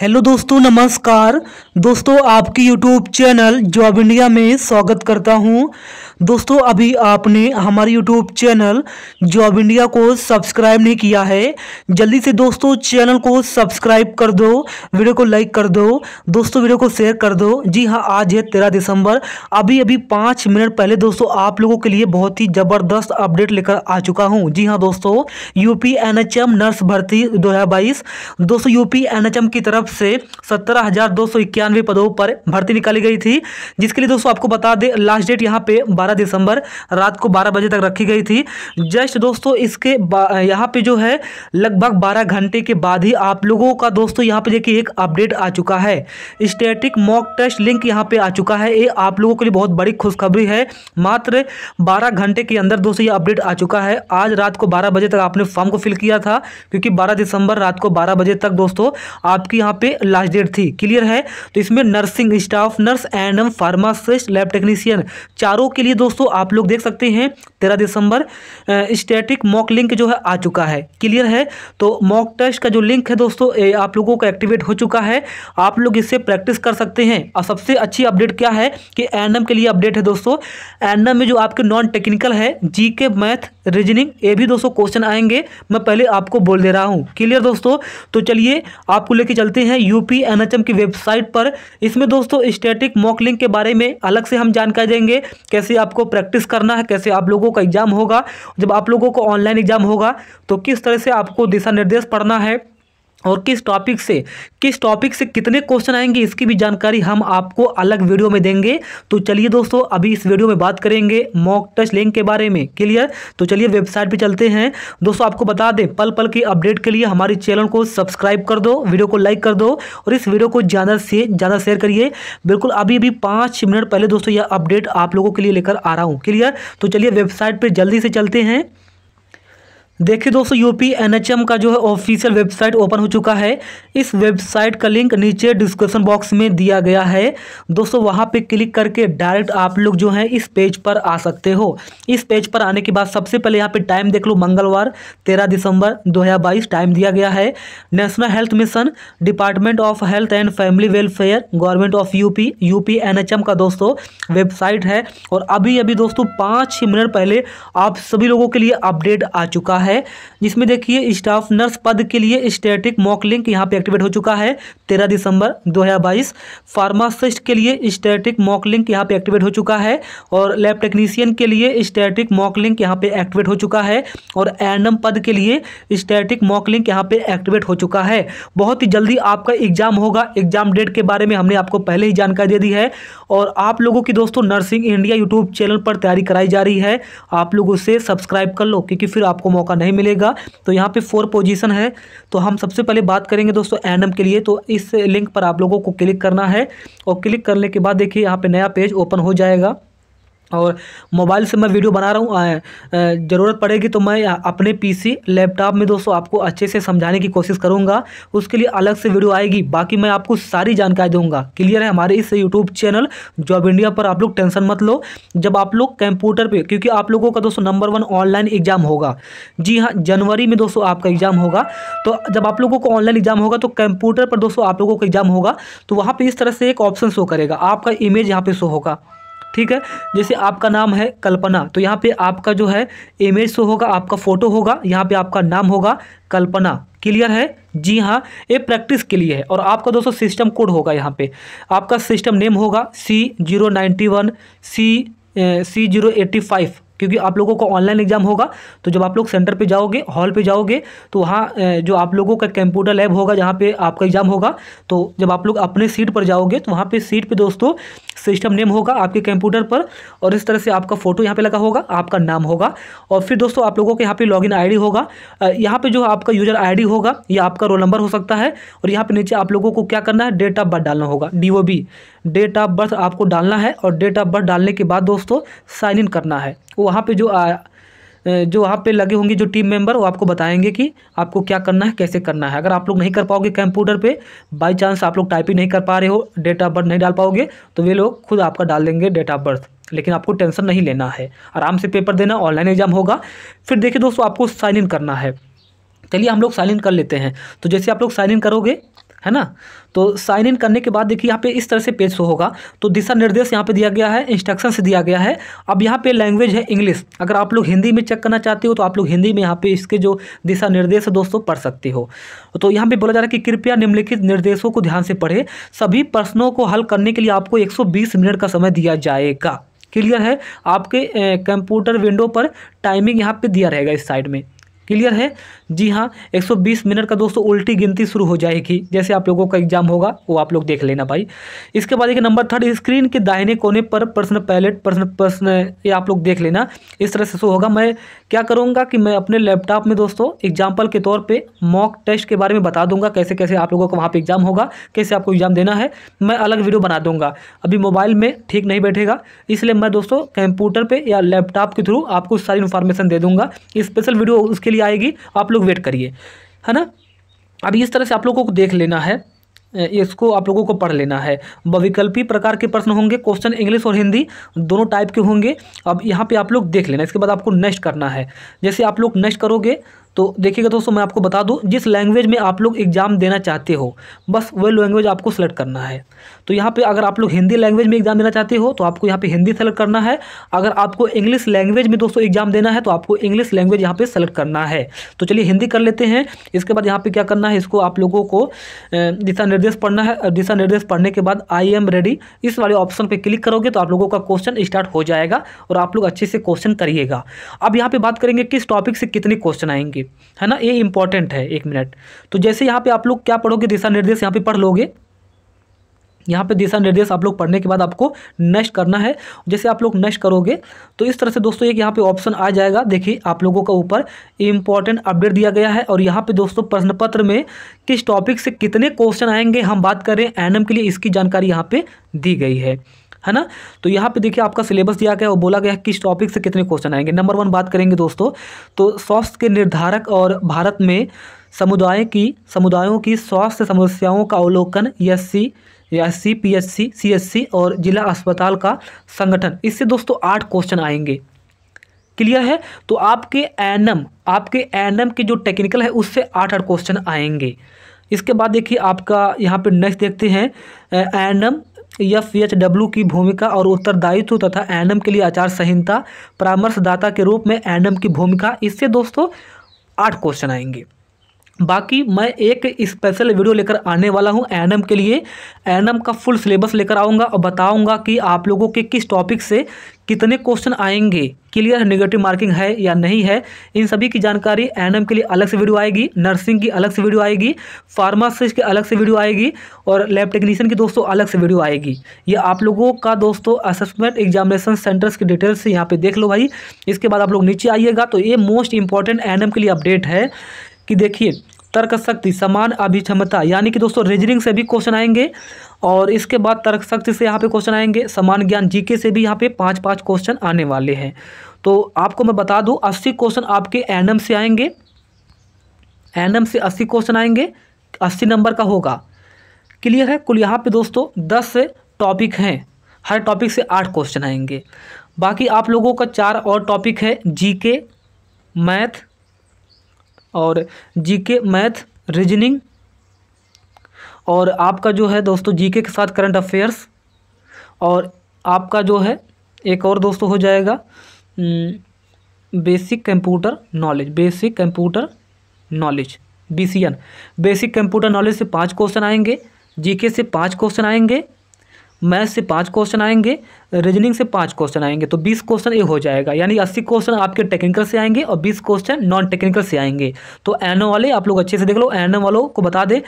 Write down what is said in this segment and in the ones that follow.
hello दोस्तों नमस्कार दोस्तों आपकी यूट्यूब चैनल जॉब इंडिया में स्वागत करता हूं दोस्तों अभी आपने हमारे यूट्यूब चैनल जॉब इंडिया को सब्सक्राइब नहीं किया है जल्दी से दोस्तों चैनल को सब्सक्राइब कर दो वीडियो को लाइक कर दो दोस्तों वीडियो को शेयर कर दो जी हाँ आज है तेरह दिसंबर अभी अभी पाँच मिनट पहले दोस्तों आप लोगों के लिए बहुत ही ज़बरदस्त अपडेट लेकर आ चुका हूँ जी हाँ दोस्तों यू नर्स भर्ती दो दोस्तों यू की तरफ से सत्रह हज़ार दो सौ इक्यानवे पदों पर भर्ती निकाली गई थी जिसके लिए दोस्तों आपको बता दें लास्ट डेट यहाँ पे 12 दिसंबर रात को बारह बजे तक रखी गई थी जस्ट दोस्तों इसके यहाँ पे जो है लगभग बारह घंटे के बाद ही आप लोगों का दोस्तों यहाँ पे देखिए एक अपडेट आ चुका है स्टेटिक मॉक टेस्ट लिंक यहाँ पे आ चुका है ये आप लोगों के लिए बहुत बड़ी खुशखबरी है मात्र बारह घंटे के अंदर दोस्तों ये अपडेट आ चुका है आज रात को बारह बजे तक आपने फॉर्म को फिल किया था क्योंकि बारह दिसंबर रात को बारह बजे तक दोस्तों आपकी यहाँ पे लास्ट डेट थी क्लियर है तो इसमें nursing staff nurse and pharmacist lab technician चारों के लिए दोस्तों आप लोग देख सकते हैं तेरह दिसंबर स्टैटिक मॉक लिंक जो है आ चुका है क्लियर है तो मॉक टेस्ट का जो लिंक है दोस्तों आप लोगों का एक्टिवेट हो चुका है आप लोग इससे प्रैक्टिस कर सकते हैं और सबसे अच्छी अपडेट क्या है कि एन के लिए अपडेट है दोस्तों एन में जो आपके नॉन टेक्निकल है जी मैथ रीजनिंग ये भी दोस्तों क्वेश्चन आएंगे मैं पहले आपको बोल दे रहा हूँ क्लियर दोस्तों तो चलिए आपको लेके चलते हैं यूपी एनएचएम की वेबसाइट पर इसमें दोस्तों स्टैटिक मॉक लिंक के बारे में अलग से हम जानकारी देंगे कैसे आप आपको प्रैक्टिस करना है कैसे आप लोगों का एग्जाम होगा जब आप लोगों को ऑनलाइन एग्जाम होगा तो किस तरह से आपको दिशा निर्देश पढ़ना है और किस टॉपिक से किस टॉपिक से कितने क्वेश्चन आएंगे इसकी भी जानकारी हम आपको अलग वीडियो में देंगे तो चलिए दोस्तों अभी इस वीडियो में बात करेंगे मॉक टेस्ट लिंक के बारे में क्लियर तो चलिए वेबसाइट पे चलते हैं दोस्तों आपको बता दें पल पल की अपडेट के लिए हमारे चैनल को सब्सक्राइब कर दो वीडियो को लाइक कर दो और इस वीडियो को ज़्यादा से ज़्यादा शेयर करिए बिल्कुल अभी अभी पाँच मिनट पहले दोस्तों यह अपडेट आप लोगों के लिए लेकर आ रहा हूँ क्लियर तो चलिए वेबसाइट पर जल्दी से चलते हैं देखिए दोस्तों यूपी एनएचएम का जो है ऑफिशियल वेबसाइट ओपन हो चुका है इस वेबसाइट का लिंक नीचे डिस्क्रिप्शन बॉक्स में दिया गया है दोस्तों वहां पे क्लिक करके डायरेक्ट आप लोग जो है इस पेज पर आ सकते हो इस पेज पर आने के बाद सबसे पहले यहाँ पे टाइम देख लो मंगलवार तेरह दिसंबर दो टाइम दिया गया है national health mission department of health and family welfare government of UP UP N का दोस्तों वेबसाइट है और अभी अभी दोस्तों पाँच मिनट पहले आप सभी लोगों के लिए अपडेट आ चुका है है जिसमें देखिए स्टाफ नर्स पद के लिए स्टैटिक मॉक लिंक यहाँ पे एक्टिवेट हो चुका है तेरह दिसंबर दो हज़ार बाईस फार्मासिस्ट के लिए स्टैटिक मॉक लिंक यहाँ पे एक्टिवेट हो चुका है और लैब टेक्नीसियन के लिए स्टैटिक मॉक लिंक यहाँ पे एक्टिवेट हो चुका है और एनम पद के लिए स्टैटिक मॉक लिंक यहाँ पे एक्टिवेट हो चुका है बहुत ही जल्दी आपका एग्जाम होगा एग्जाम डेट के बारे में हमने आपको पहले ही जानकारी दे दी है और आप लोगों की दोस्तों नर्सिंग इंडिया यूट्यूब चैनल पर तैयारी कराई जा रही है आप लोग उसे सब्सक्राइब कर लो क्योंकि फिर आपको मौका नहीं मिलेगा तो यहाँ पे फोर पोजीशन है तो हम सबसे पहले बात करेंगे दोस्तों एनम के लिए तो इस लिंक पर आप लोगों को क्लिक करना है और क्लिक करने के बाद देखिए यहाँ पर नया पेज ओपन हो जाएगा और मोबाइल से मैं वीडियो बना रहा हूँ ज़रूरत पड़ेगी तो मैं अपने पीसी लैपटॉप में दोस्तों आपको अच्छे से समझाने की कोशिश करूँगा उसके लिए अलग से वीडियो आएगी बाकी मैं आपको सारी जानकारी दूंगा क्लियर है हमारे इस यूट्यूब चैनल जॉब इंडिया पर आप लोग टेंशन मत लो जब आप लोग कंप्यूटर पर क्योंकि आप लोगों का दोस्तों नंबर वन ऑनलाइन एग्ज़ाम होगा जी हाँ जनवरी में दोस्तों आपका एग्ज़ाम होगा तो जब आप लोगों को ऑनलाइन एग्ज़ाम होगा तो कंप्यूटर पर दोस्तों आप लोगों का एग्ज़ाम होगा तो वहाँ पर इस तरह से एक ऑप्शन शो करेगा आपका इमेज यहाँ पर शो होगा ठीक है जैसे आपका नाम है कल्पना तो यहाँ पे आपका जो है इमेज शो होगा आपका फ़ोटो होगा यहाँ पे आपका नाम होगा कल्पना क्लियर है जी हाँ ये प्रैक्टिस के लिए है और आपका दोस्तों सिस्टम कोड होगा यहाँ पे आपका सिस्टम नेम होगा C zero ninety one C C zero eighty five क्योंकि आप लोगों का ऑनलाइन एग्जाम होगा तो जब आप लोग सेंटर पे जाओगे हॉल पे जाओगे तो वहाँ जो आप लोगों का कंप्यूटर लैब होगा जहाँ पे आपका एग्जाम होगा तो जब आप लोग अपने सीट पर जाओगे तो वहाँ पे सीट पे दोस्तों सिस्टम नेम होगा आपके कंप्यूटर पर और इस तरह से आपका फोटो यहाँ पे लगा होगा आपका नाम होगा और फिर दोस्तों आप लोगों के यहाँ पे लॉगिन आईडी होगा यहाँ पे जो आपका यूजर आईडी होगा या आपका रोल नंबर हो सकता है और यहाँ पे नीचे आप लोगों को क्या करना है डेट ऑफ बर्थ डालना होगा डी डेट ऑफ बर्थ आपको डालना है और डेट ऑफ बर्थ डालने के बाद दोस्तों साइन इन करना है वहाँ पे जो आ, जो वहाँ पे लगे होंगे जो टीम मेंबर वो आपको बताएंगे कि आपको क्या करना है कैसे करना है अगर आप लोग नहीं कर पाओगे कंप्यूटर पे बाय चांस आप लोग टाइपिंग नहीं कर पा रहे हो डेट ऑफ बर्थ नहीं डाल पाओगे तो वे लोग खुद आपका डाल देंगे डेट ऑफ बर्थ लेकिन आपको टेंशन नहीं लेना है आराम से पेपर देना ऑनलाइन एग्जाम होगा फिर देखिए दोस्तों आपको साइन इन करना है चलिए हम लोग साइन इन कर लेते हैं तो जैसे आप लोग साइन इन करोगे है ना तो साइन इन करने के बाद देखिए यहाँ पे इस तरह से पेज शो होगा तो दिशा निर्देश यहाँ पे दिया गया है इंस्ट्रक्शन से दिया गया है अब यहाँ पे लैंग्वेज है इंग्लिश अगर आप लोग हिंदी में चेक करना चाहते हो तो आप लोग हिंदी में यहाँ पे इसके जो दिशा निर्देश है दोस्तों पढ़ सकते हो तो यहाँ पर बोला जा रहा है कि कृपया निम्नलिखित निर्देशों को ध्यान से पढ़े सभी प्रश्नों को हल करने के लिए आपको एक मिनट का समय दिया जाएगा क्लियर है आपके कंप्यूटर विंडो पर टाइमिंग यहाँ पर दिया रहेगा इस साइड में क्लियर है जी हाँ 120 मिनट का दोस्तों उल्टी गिनती शुरू हो जाएगी जैसे आप लोगों का एग्जाम होगा वो आप लोग देख लेना भाई इसके बाद एक नंबर थर्ड स्क्रीन के दाहिने कोने पर प्रश्न पैलेट प्रश्न प्रश्न ये आप लोग देख लेना इस तरह से शो होगा मैं क्या करूँगा कि मैं अपने लैपटॉप में दोस्तों एग्जाम्पल के तौर पर मॉक टेस्ट के बारे में बता दूंगा कैसे कैसे आप लोगों का वहाँ पर एग्जाम होगा कैसे आपको एग्जाम देना है मैं अलग वीडियो बना दूंगा अभी मोबाइल में ठीक नहीं बैठेगा इसलिए मैं दोस्तों कंप्यूटर पर या लैपटॉप के थ्रू आपको सारी इन्फॉर्मेशन दे दूंगा स्पेशल वीडियो उसके लिए आएगी आप लोग लोग वेट करिए है ना अब इस तरह से आप लोगों को देख लेना है इसको आप लोगों को पढ़ लेना है विकल्पी प्रकार के प्रश्न होंगे क्वेश्चन इंग्लिश और हिंदी दोनों टाइप के होंगे अब यहाँ पे आप लोग देख लेना इसके बाद आपको नेक्स्ट करना है जैसे आप लोग नेक्स्ट करोगे तो देखिएगा दोस्तों मैं आपको बता दूं जिस लैंग्वेज में आप लोग एग्ज़ाम देना चाहते हो बस वह लैंग्वेज आपको सेलेक्ट करना है तो यहाँ पे अगर आप लोग हिंदी लैंग्वेज में एग्ज़ाम देना चाहते हो तो आपको यहाँ पे हिंदी सेलेक्ट करना है अगर आपको इंग्लिश लैंग्वेज में दोस्तों एग्ज़ाम देना है तो आपको इंग्लिश लैंग्वेज यहाँ पर सेलेक्ट करना है तो चलिए हिंदी कर लेते हैं इसके बाद यहाँ पर क्या करना है इसको आप लोगों को दिशा निर्देश पढ़ना है दिशा निर्देश पढ़ने के बाद आई एम रेडी इस वाले ऑप्शन पर क्लिक करोगे तो आप लोगों का क्वेश्चन स्टार्ट हो जाएगा और आप लोग अच्छे से क्वेश्चन करिएगा अब यहाँ पर बात करेंगे किस टॉपिक से कितने क्वेश्चन आएंगे है ना ये इंपॉर्टेंट है एक मिनट तो जैसे यहाँ पे आप लोग क्या पढ़ोगे दिशा निर्देश यहाँ पे पढ़ लोगे यहाँ पे दिशा निर्देश आप लोग पढ़ने के बाद आपको नष्ट करना है जैसे आप लोग नष्ट करोगे तो इस तरह से दोस्तों एक यहाँ पे ऑप्शन आ जाएगा देखिए आप लोगों का ऊपर इम्पॉर्टेंट अपडेट दिया गया है और यहाँ पे दोस्तों प्रश्न पत्र में किस टॉपिक से कितने क्वेश्चन आएंगे हम बात करें एन के लिए इसकी जानकारी यहाँ पर दी गई है है ना तो यहाँ पे देखिए आपका सिलेबस दिया गया और बोला गया किस टॉपिक से कितने क्वेश्चन आएंगे नंबर वन बात करेंगे दोस्तों तो स्वास्थ्य के निर्धारक और भारत में समुदाय की समुदायों की स्वास्थ्य समस्याओं का अवलोकन S C S C P S C C S C और जिला अस्पताल का संगठन इससे दोस्तों आठ क्वेश्चन आएंगे क्लियर है तो आपके एनम आपके एनम के जो टेक्निकल है उससे आठ आठ क्वेश्चन आएंगे इसके बाद देखिए आपका यहाँ पे नेक्स्ट देखते हैं एनम एफ एच डब्ल्यू की भूमिका और उत्तरदायित्व तथा एनम के लिए आचार संहिता परामर्शदाता के रूप में एनम की भूमिका इससे दोस्तों आठ क्वेश्चन आएंगे बाकी मैं एक स्पेशल वीडियो लेकर आने वाला हूं एनम के लिए एनम का फुल सिलेबस लेकर आऊँगा और बताऊँगा कि आप लोगों के किस टॉपिक से कितने क्वेश्चन आएंगे क्लियर निगेटिव मार्किंग है या नहीं है इन सभी की जानकारी एन के लिए अलग से वीडियो आएगी नर्सिंग की अलग से वीडियो आएगी फार्मासिस्ट की अलग से वीडियो आएगी और लैब टेक्नीशियन की दोस्तों अलग से वीडियो आएगी ये आप लोगों का दोस्तों असेसमेंट एग्जामिनेशन सेंटर्स की डिटेल्स यहाँ पे देख लो भाई इसके बाद आप लोग नीचे आइएगा तो ये मोस्ट इंपॉर्टेंट एन के लिए अपडेट है कि देखिए तर्क शक्ति समान अभिक्षमता यानी कि दोस्तों रीजनिंग से भी क्वेश्चन आएंगे और इसके बाद तर्क शक्ति से यहाँ पे क्वेश्चन आएंगे समान ज्ञान जीके से भी यहाँ पे पाँच पाँच क्वेश्चन आने वाले हैं तो आपको मैं बता दूँ अस्सी क्वेश्चन आपके एनएम से आएंगे एनएम से अस्सी क्वेश्चन आएंगे अस्सी नंबर का होगा क्लियर है कुल यहाँ पे दोस्तों दस टॉपिक हैं हर टॉपिक से आठ क्वेश्चन आएंगे बाकी आप लोगों का चार और टॉपिक है जी मैथ और जीके मैथ रीजनिंग और आपका जो है दोस्तों जीके के साथ करंट अफेयर्स और आपका जो है एक और दोस्तों हो जाएगा basic computer knowledge basic computer knowledge B basic computer knowledge से पांच क्वेश्चन आएंगे जीके से पांच क्वेश्चन आएंगे मैथ से पाँच क्वेश्चन आएंगे रीजनिंग से पाँच क्वेश्चन आएंगे तो बीस क्वेश्चन ये हो जाएगा यानी अस्सी क्वेश्चन आपके टेक्निकल से आएंगे और बीस क्वेश्चन नॉन टेक्निकल से आएंगे तो एन वाले आप लोग अच्छे से देख लो एन वालों को बता दें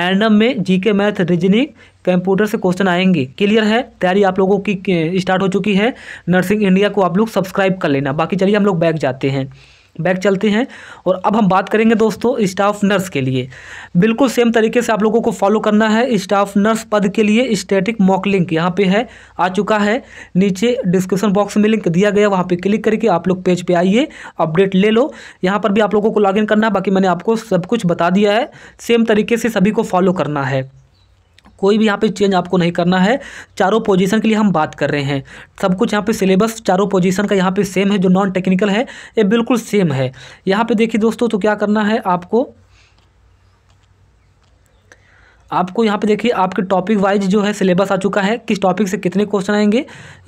एन में जीके मैथ रीजनिंग कंप्यूटर से क्वेश्चन आएंगे क्लियर है तैयारी आप लोगों की स्टार्ट हो चुकी है नर्सिंग इंडिया को आप लोग सब्सक्राइब कर लेना बाकी चलिए हम लोग बैक जाते हैं बैक चलते हैं और अब हम बात करेंगे दोस्तों स्टाफ नर्स के लिए बिल्कुल सेम तरीके से आप लोगों को फॉलो करना है स्टाफ नर्स पद के लिए स्टैटिक मॉक लिंक यहाँ पे है आ चुका है नीचे डिस्क्रिप्शन बॉक्स में लिंक दिया गया वहाँ पे क्लिक करके आप लोग पेज पे आइए अपडेट ले लो यहाँ पर भी आप लोगों को लॉग करना है बाकी मैंने आपको सब कुछ बता दिया है सेम तरीके से सभी को फॉलो करना है कोई भी यहाँ पे चेंज आपको नहीं करना है चारों पोजीशन के लिए हम बात कर रहे हैं सब कुछ यहाँ पे सिलेबस चारों पोजीशन का यहाँ पे सेम है जो नॉन टेक्निकल है ये बिल्कुल सेम है यहाँ पे देखिए दोस्तों तो क्या करना है आपको आपको यहाँ पे देखिए आपके टॉपिक वाइज जो है सिलेबस आ चुका है किस टॉपिक से कितने क्वेश्चन आएंगे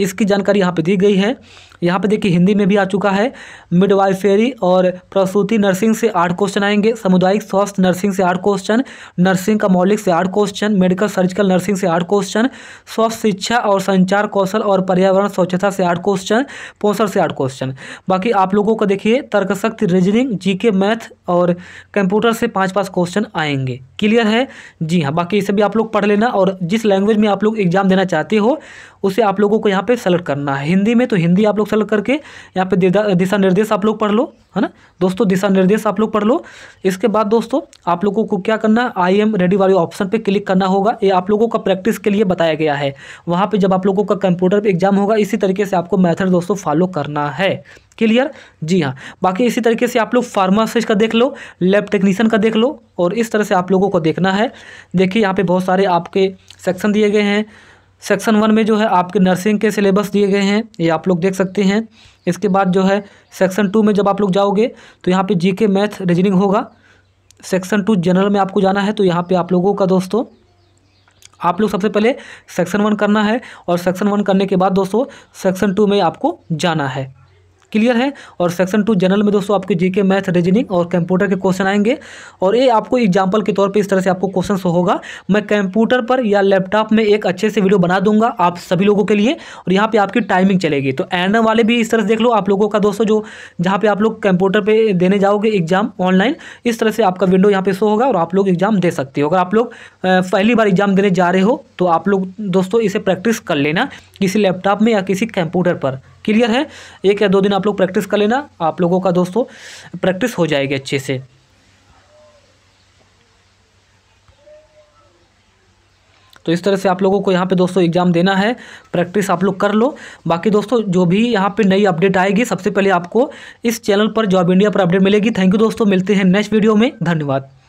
इसकी जानकारी यहाँ पर दी गई है यहाँ पे देखिए हिंदी में भी आ चुका है मिडवाइफेरी और प्रसूति नर्सिंग से आठ क्वेश्चन आएंगे सामुदायिक स्वास्थ्य नर्सिंग से आठ क्वेश्चन नर्सिंग का मौलिक से आठ क्वेश्चन मेडिकल सर्जिकल नर्सिंग से आठ क्वेश्चन स्वास्थ्य शिक्षा और संचार कौशल और पर्यावरण स्वच्छता से आठ क्वेश्चन पोषण से आठ क्वेश्चन बाकी आप लोगों को देखिए तर्कशक्ति रीजनिंग जी मैथ और कंप्यूटर से पाँच पाँच क्वेश्चन आएंगे क्लियर है जी हाँ बाकी इसे भी आप लोग पढ़ लेना और जिस लैंग्वेज में आप लोग एग्जाम देना चाहते हो उसे आप लोगों को यहाँ पे सेलेक्ट करना है हिंदी में तो हिंदी आप लोग सेलेक्ट करके यहाँ पे दिशा निर्देश आप लोग पढ़ लो है ना दोस्तों दिशा निर्देश आप लोग पढ़ लो इसके बाद दोस्तों आप लोगों को क्या करना है आई एम रेडी वाले ऑप्शन पे क्लिक करना होगा ये आप लोगों का प्रैक्टिस के लिए बताया गया है वहाँ पर जब आप लोगों का कंप्यूटर पर एग्जाम होगा इसी तरीके से आपको मैथड दोस्तों फॉलो करना है क्लियर जी हाँ बाकी इसी तरीके से आप लोग फार्मासिस्ट का देख लो लैब टेक्नीशियन का देख लो और इस तरह से आप लोगों को देखना है देखिए यहाँ पे बहुत सारे आपके सेक्शन दिए गए हैं सेक्शन वन में जो है आपके नर्सिंग के सिलेबस दिए गए हैं ये आप लोग देख सकते हैं इसके बाद जो है सेक्शन टू में जब आप लोग जाओगे तो यहाँ पे जीके मैथ रीजनिंग होगा सेक्शन टू जनरल में आपको जाना है तो यहाँ पे आप लोगों का दोस्तों आप लोग सबसे पहले सेक्शन वन करना है और सेक्शन वन करने के बाद दोस्तों सेक्शन टू में आपको जाना है क्लियर है और सेक्शन टू जनरल में दोस्तों आपके जीके मैथ रीजनिंग और कंप्यूटर के क्वेश्चन आएंगे और ये आपको एग्जाम्पल के तौर पर इस तरह से आपको क्वेश्चन होगा मैं कंप्यूटर पर या लैपटॉप में एक अच्छे से वीडियो बना दूंगा आप सभी लोगों के लिए और यहाँ पर आपकी टाइमिंग चलेगी तो एंड वाले भी इस तरह से देख लो आप लोगों का दोस्तों जो जहाँ पर आप लोग कंप्यूटर पर देने जाओगे एग्जाम ऑनलाइन इस तरह से आपका विंडो यहाँ पे शो होगा और आप लोग एग्जाम दे सकते हो अगर आप लोग पहली बार एग्जाम देने जा रहे हो तो आप लोग दोस्तों इसे प्रैक्टिस कर लेना किसी लैपटॉप में या किसी कंप्यूटर पर क्लियर है एक या दो दिन आप लोग प्रैक्टिस कर लेना आप लोगों का दोस्तों प्रैक्टिस हो जाएगी अच्छे से तो इस तरह से आप लोगों को यहाँ पे दोस्तों एग्ज़ाम देना है प्रैक्टिस आप लोग कर लो बाकी दोस्तों जो भी यहाँ पे नई अपडेट आएगी सबसे पहले आपको इस चैनल पर जॉब इंडिया पर अपडेट मिलेगी थैंक यू दोस्तों मिलते हैं नेक्स्ट वीडियो में धन्यवाद